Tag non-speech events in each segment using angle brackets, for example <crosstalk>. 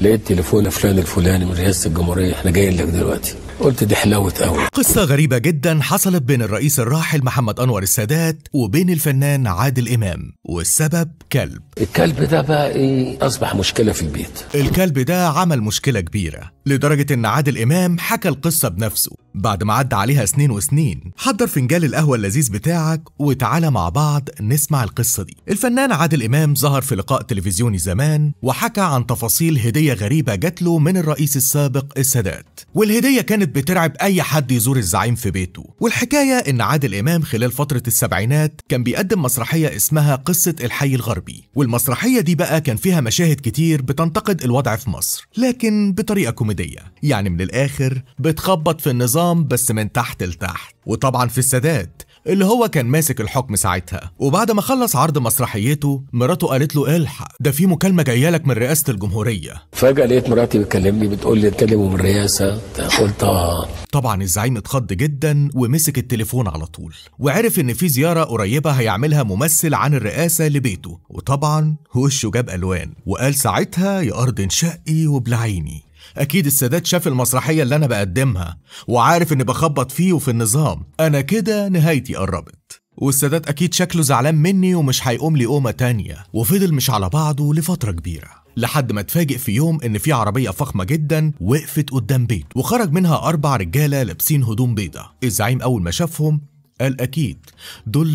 لقيت تليفون فلان الفلاني من رئاسه الجمهوريه احنا جايين لك دلوقتي قلت دي حلاوه قوي قصه غريبه جدا حصلت بين الرئيس الراحل محمد انور السادات وبين الفنان عادل امام والسبب كلب الكلب ده بقى ايه اصبح مشكله في البيت الكلب ده عمل مشكله كبيره لدرجه ان عادل امام حكى القصه بنفسه بعد ما عدى عليها سنين وسنين حضر فنجان القهوة اللذيذ بتاعك وتعالى مع بعض نسمع القصة دي الفنان عادل إمام ظهر في لقاء تلفزيوني زمان وحكى عن تفاصيل هدية غريبة جات له من الرئيس السابق السادات والهدية كانت بترعب أي حد يزور الزعيم في بيته والحكاية إن عادل إمام خلال فترة السبعينات كان بيقدم مسرحية اسمها قصة الحي الغربي والمسرحية دي بقى كان فيها مشاهد كتير بتنتقد الوضع في مصر لكن بطريقة كوميدية يعني من الآخر بتخبط في النظام النظام بس من تحت لتحت وطبعا في السادات اللي هو كان ماسك الحكم ساعتها وبعد ما خلص عرض مسرحيته مراته قالت له الحق ده في مكالمه جايه لك من رئاسه الجمهوريه فجاه لقيت مراتي بتكلمني بتقول لي اتكلموا من الرئاسه قلت آه. طبعا الزعيم اتخض جدا ومسك التليفون على طول وعرف ان في زياره قريبه هيعملها ممثل عن الرئاسه لبيته وطبعا وشه جاب الوان وقال ساعتها يا ارض انشقي وبلعيني أكيد السادات شاف المسرحية اللي أنا بقدمها وعارف إني بخبط فيه وفي النظام أنا كده نهايتي قربت والسادات أكيد شكله زعلان مني ومش هيقوم لي قومة تانية وفضل مش على بعضه لفترة كبيرة لحد ما اتفاجئ في يوم ان في عربيه فخمه جدا وقفت قدام بيت وخرج منها اربع رجاله لابسين هدوم بيضة الزعيم اول ما شافهم قال اكيد دول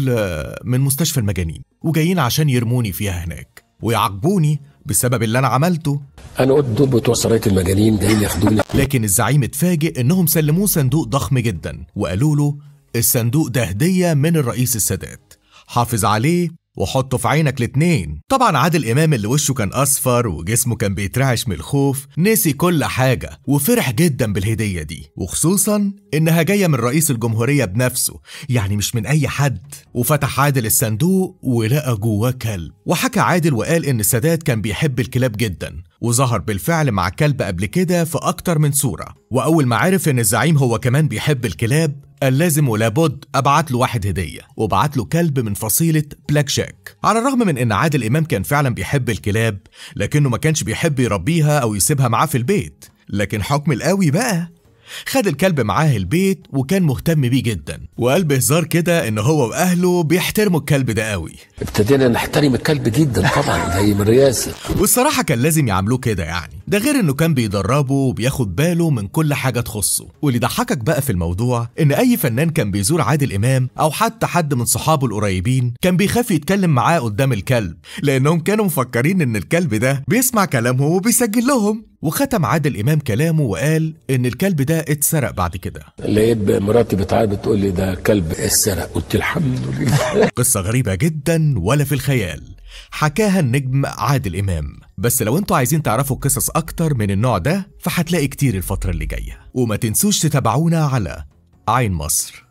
من مستشفى المجانين وجايين عشان يرموني فيها هناك ويعاقبوني بسبب اللي أنا عملته أنا قد دول بتوع سراية المجانين جايين ياخدوني لكن الزعيم اتفاجئ إنهم سلموه صندوق ضخم جدا وقالوا له الصندوق ده هدية من الرئيس السادات حافظ عليه وحطه في عينك الاتنين طبعا عادل امام اللي وشه كان اصفر وجسمه كان بيترعش من الخوف نسي كل حاجه وفرح جدا بالهديه دي وخصوصا انها جايه من رئيس الجمهوريه بنفسه يعني مش من اي حد وفتح عادل الصندوق ولقى جواه كلب وحكى عادل وقال ان السادات كان بيحب الكلاب جدا وظهر بالفعل مع كلب قبل كده في أكتر من صورة وأول ما عرف إن الزعيم هو كمان بيحب الكلاب قال لازم ولابد ابعت له واحد هديه وبعت له كلب من فصيله بلاك جاك على الرغم من ان عادل امام كان فعلا بيحب الكلاب لكنه ما كانش بيحب يربيها او يسيبها معاه في البيت لكن حكم القوي بقى خد الكلب معاه البيت وكان مهتم بيه جدا وقال بهزار كده ان هو واهله بيحترموا الكلب ده قوي ابتدينا نحترم الكلب جدا طبعا زي من رياسه والصراحه كان لازم يعملوه كده يعني ده غير انه كان بيدربه وبياخد باله من كل حاجه تخصه واللي ضحكك بقى في الموضوع ان اي فنان كان بيزور عادل امام او حتى حد من صحابه القريبين كان بيخاف يتكلم معاه قدام الكلب لانهم كانوا مفكرين ان الكلب ده بيسمع كلامهم وبيسجل لهم وختم عادل امام كلامه وقال ان الكلب ده اتسرق بعد كده لقيت مراتي بتعيط بتقول لي ده كلب اتسرق قلت الحمد لله <laughs> قصه غريبه جدا ولا في الخيال حكاها النجم عادل إمام بس لو انتوا عايزين تعرفوا قصص أكتر من النوع ده فهتلاقي كتير الفترة اللي جاية وما تنسوش تتابعونا على عين مصر